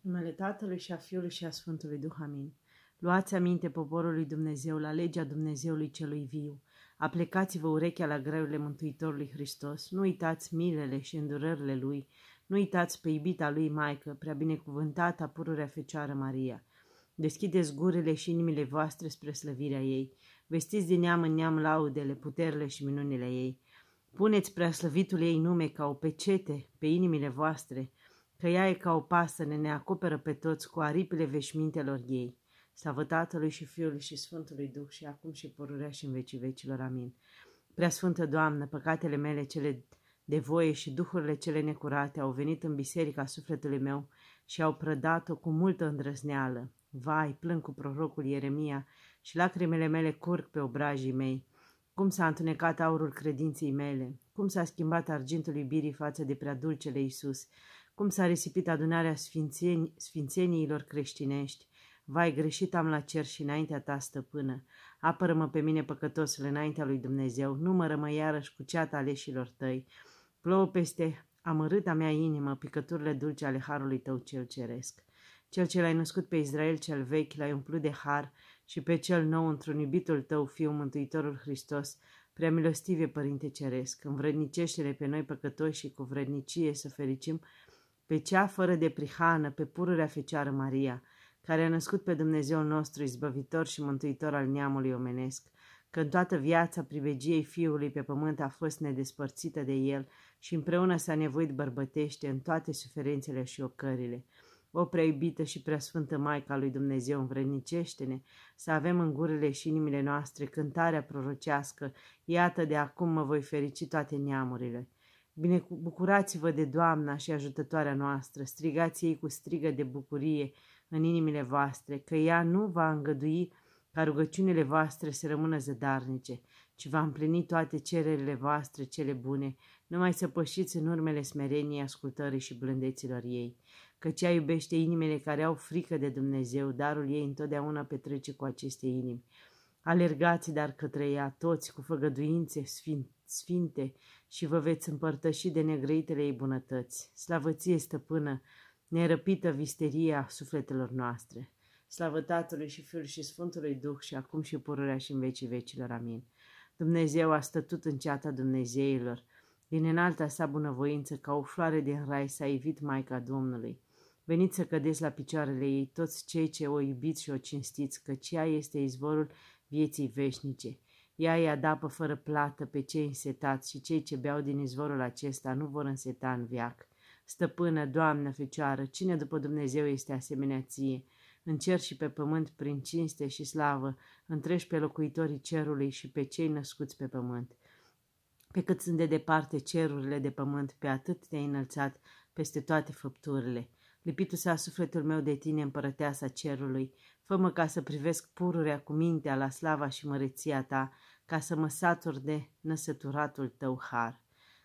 numele Tatălui și a Fiului și a Sfântului Duh. Amin. Luați aminte poporului Dumnezeu la legea Dumnezeului celui viu. aplecați vă urechea la greurile Mântuitorului Hristos. Nu uitați milele și îndurările Lui. Nu uitați pe iubita Lui Maică, prea binecuvântată, pururea Fecioară Maria. Deschideți gurile și inimile voastre spre slăvirea ei. Vestiți din neam în neam laudele, puterile și minunile ei. Puneți preaslăvitul ei nume ca o pecete pe inimile voastre – că ea e ca o pasăre, ne acoperă pe toți cu aripile veșmintelor ei. Slavă Tatălui și Fiului și Sfântului Duh și acum și pururea și în vecii vecilor. Amin. Prea Sfântă Doamnă, păcatele mele cele de voie și duhurile cele necurate au venit în biserica sufletului meu și au prădat-o cu multă îndrăzneală. Vai, plâng cu prorocul Ieremia și lacrimele mele curg pe obrajii mei. Cum s-a întunecat aurul credinței mele, cum s-a schimbat argintul iubirii față de prea dulcele Iisus, cum s-a risipit adunarea sfințeni, sfințeniilor creștinești! Vai, greșit am la cer și înaintea ta, stăpână! Apără-mă pe mine, păcătosul, înaintea lui Dumnezeu! Numără-mă iarăși cu ceata aleșilor tăi! Plouă peste amărâta mea inimă picăturile dulce ale harului tău cel ceresc! Cel ce l-ai născut pe Israel cel vechi, l-ai umplut de har și pe cel nou într-un iubitul tău, Fiu Mântuitorul Hristos, Prea milostive, Părinte Ceresc, învrednicește-le pe noi păcătoși și cu vrednicie să fericim pe cea fără de prihană, pe pururea Fecioară Maria, care a născut pe Dumnezeu nostru, izbăvitor și mântuitor al neamului omenesc, că în toată viața privegiei Fiului pe pământ a fost nedespărțită de El și împreună s-a nevoit bărbătește în toate suferințele și ocările. O prea iubită și prea sfântă Maica lui Dumnezeu, învrednicește ne să avem în gurile și inimile noastre cântarea prorocească, iată de acum mă voi ferici toate neamurile. Bine, bucurați-vă de Doamna și ajutătoarea noastră, strigați ei cu strigă de bucurie în inimile voastre, că ea nu va îngădui ca rugăciunile voastre să rămână zădarnice, ci va împlini toate cererile voastre cele bune, numai să pășiți în urmele smereniei, ascultării și blândeților ei, căci ea iubește inimile care au frică de Dumnezeu, darul ei întotdeauna petrece cu aceste inimi. Alergați dar către ea toți cu făgăduințe, sfinte, sfinte și vă veți împărtăși de negreitele ei bunătăți. Slavăție stăpână, nerăpită visteria sufletelor noastre. Slavă Tatălui și Fiul și Sfântului Duh și acum și pururea și în vecii vecilor. Amin. Dumnezeu a stătut în ceata Dumnezeilor. Din înalta sa bunăvoință, ca o floare din rai, s-a evit Maica Domnului. Veniți să cădeți la picioarele ei toți cei ce o iubiți și o cinstiți, că ceea este izvorul vieții veșnice. Ea îi adapă fără plată pe cei însetați și cei ce beau din izvorul acesta nu vor înseta în viac. Stăpână, Doamnă, Fecioară, cine după Dumnezeu este asemenea ție? În cer și pe pământ, prin cinste și slavă, întrești pe locuitorii cerului și pe cei născuți pe pământ. Pe cât sunt de departe cerurile de pământ, pe atât te-ai înălțat peste toate făpturile. Lipitul sa a sufletul meu de tine, împărăteasa cerului, fă ca să privesc pururea cu mintea la slava și măreția ta, ca să mă satur de năsăturatul tău har.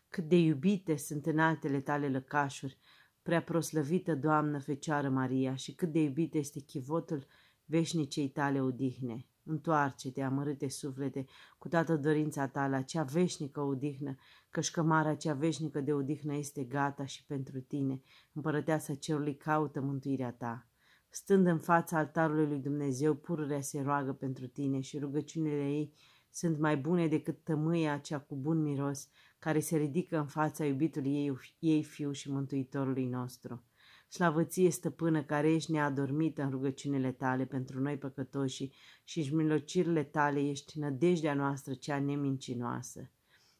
Cât de iubite sunt în altele tale lăcașuri, prea proslăvită Doamnă Fecioară Maria, și cât de iubite este chivotul veșnicei tale odihne. Întoarce-te, amărâte suflete, cu toată dorința ta la cea veșnică odihnă, căci cămara cea veșnică de odihnă este gata și pentru tine, împărăteasa cerului caută mântuirea ta. Stând în fața altarului lui Dumnezeu, pururea se roagă pentru tine și rugăciunile ei sunt mai bune decât tămâia cea cu bun miros, care se ridică în fața iubitului ei, ei fiu și mântuitorului nostru. Slavăție, stăpână, care ești neadormită în rugăciunile tale pentru noi păcătoși și în milocirile tale ești nădejdea noastră cea nemincinoasă.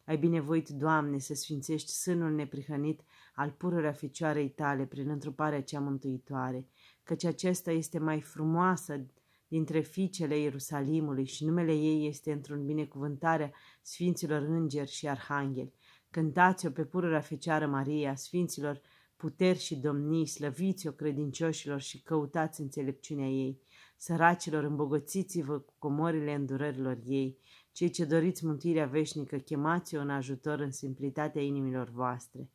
Ai binevoit, Doamne, să sfințești sânul neprihănit al pururea fecioarei tale prin întruparea cea mântuitoare, căci acesta este mai frumoasă dintre fiicele Ierusalimului și numele ei este într-un binecuvântare Sfinților Îngeri și Arhangheli. Cântați-o pe pururea Fecioară Maria, Sfinților puteri și domnii, slăviți-o credincioșilor și căutați înțelepciunea ei. Săracilor, îmbogățiți-vă cu comorile îndurărilor ei. Cei ce doriți mântuirea veșnică, chemați-o în ajutor în simplitatea inimilor voastre.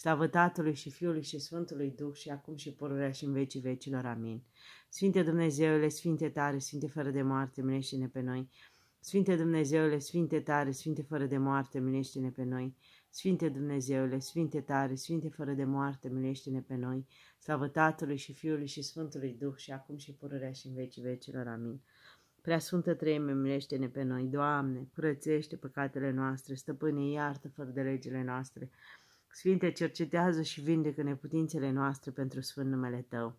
Slavă Tatălui și Fiului și Sfântului Duh și acum și pururea și în vecii vecilor. Amin. Sfinte Dumnezeule, Sfinte tare, Sfinte fără de moarte, minește-ne pe noi. Sfinte Dumnezeule, Sfinte tare, Sfinte fără de moarte, minește-ne pe noi. Sfinte Dumnezeule, Sfinte tare, Sfinte fără de moarte, minește ne pe noi. Slavă Tatălui și Fiului și Sfântului Duh și acum și pururea și în vecii vecilor. Amin. Prea Sfântă Treime, minește ne pe noi. Doamne, curățește păcatele noastre, stăpâne, iartă fără de legile noastre. Sfinte, cercetează și vindecă neputințele noastre pentru sfânt numele Tău.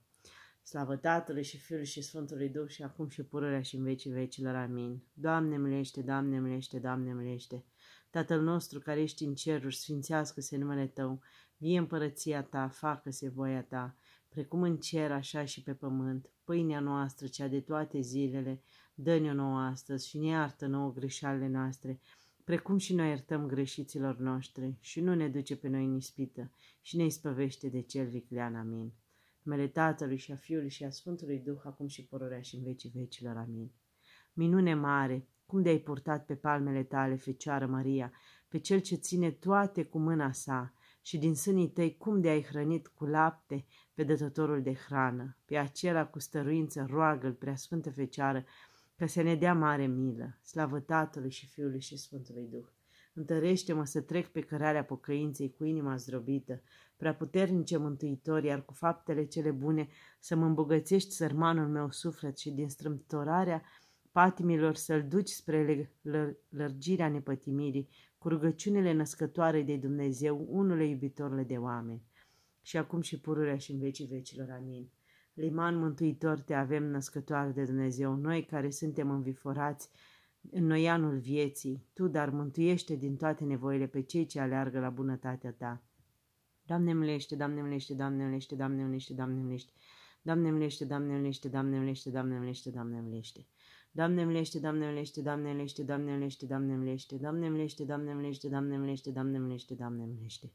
Slavă Tatălui și Fiului și Sfântului Duh și acum și pururea și în vecii vecilor. Amin. Doamne mlește, Doamne mlește, Doamne mlește. Tatăl nostru care ești în ceruri, sfințească-se numele Tău. Vie împărăția Ta, facă-se voia Ta, precum în cer, așa și pe pământ. Pâinea noastră, cea de toate zilele, dă-ne-o nouă astăzi și ne iartă nouă greșalele noastre, precum și noi iertăm greșiților noștri și nu ne duce pe noi în ispită și ne ispăvește de cel viclean. Amin. Numele Tatălui și a Fiului și a Sfântului Duh, acum și pororea și în vecii vecilor. Amin. Minune mare, cum de-ai purtat pe palmele tale, Fecioară Maria, pe cel ce ține toate cu mâna sa și din sânii tăi cum de-ai hrănit cu lapte pe dătătorul de hrană, pe acela cu stăruință roagă-l, preasfântă Fecioară, ca să ne dea mare milă, slavă Tatălui și Fiului și Sfântului Duh. Întărește-mă să trec pe cărarea pocăinței cu inima zdrobită, prea puternice mântuitori, iar cu faptele cele bune să mă îmbogățești sărmanul meu suflet și din strâmtorarea patimilor să-l duci spre lărgirea nepătimirii, cu rugăciunile născătoare de Dumnezeu, unule iubitorile de oameni. Și acum și pururea și în vecii vecilor. Amin. Liman mântuitor te avem născătoare de Dumnezeu, noi care suntem înviforați în noianul vieții, Tu, dar mântuiește din toate nevoile pe cei ce aleargă la bunătatea Ta. Doamne mlește, Doamne mlește, Doamne mlește, Doamne mlește, Doamne mlește, Doamne mlește, Doamne mlește, Doamne mlește, Doamne mlește, Doamne mlește. Doamne mlește, Doamne mlește, Doamne mlește, Doamne mlește, Doamne mlește, Doamne mlește, Doamne mlește, Doamne mlește, Doamne mlește, Doamne mlește.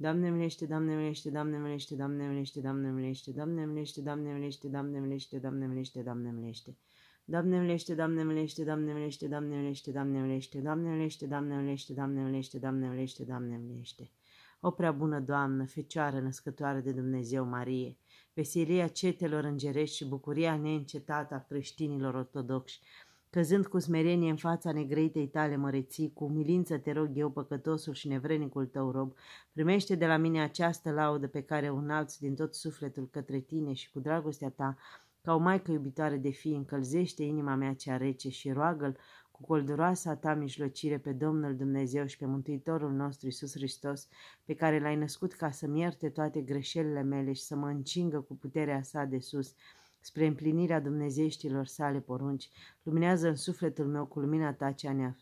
Doamne milește, Doamne milește, Doamne milește, Doamne milește, Doamne milește, Doamne milește, Doamne milește, Doamne milește, Doamne milește, Doamne milește. Doamne milește, Doamne milește, Doamne milește, Doamne milește, Doamne milește, Doamne milește, Doamne milește, Doamne milește, Doamne milește, Doamne milește. O prea bună Doamnă, Fecioară născătoare de Dumnezeu Marie, veselia cetelor îngerești și bucuria neîncetată a creștinilor ortodoxi, căzând cu smerenie în fața negreitei tale măreții, cu umilință te rog eu, păcătosul și nevrenicul tău rob, primește de la mine această laudă pe care o înalți din tot sufletul către tine și cu dragostea ta, ca o maică iubitoare de fii, încălzește inima mea cea rece și roagă-l cu colduroasa ta mijlocire pe Domnul Dumnezeu și pe Mântuitorul nostru Isus Hristos, pe care l-ai născut ca să-mi ierte toate greșelile mele și să mă încingă cu puterea sa de sus, spre împlinirea dumnezeieștilor sale porunci, luminează în sufletul meu cu lumina ta cea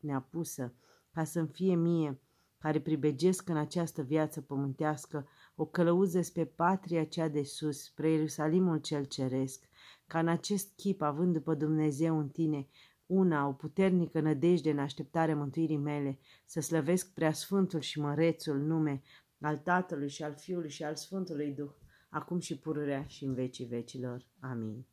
neapusă, ca să-mi fie mie, care pribegesc în această viață pământească, o călăuză spre patria cea de sus, spre Ierusalimul cel ceresc, ca în acest chip, având după Dumnezeu în tine, una, o puternică nădejde în așteptarea mântuirii mele, să slăvesc preasfântul și mărețul nume al Tatălui și al Fiului și al Sfântului Duh, acum și pururea și în vecii vecilor. Amin.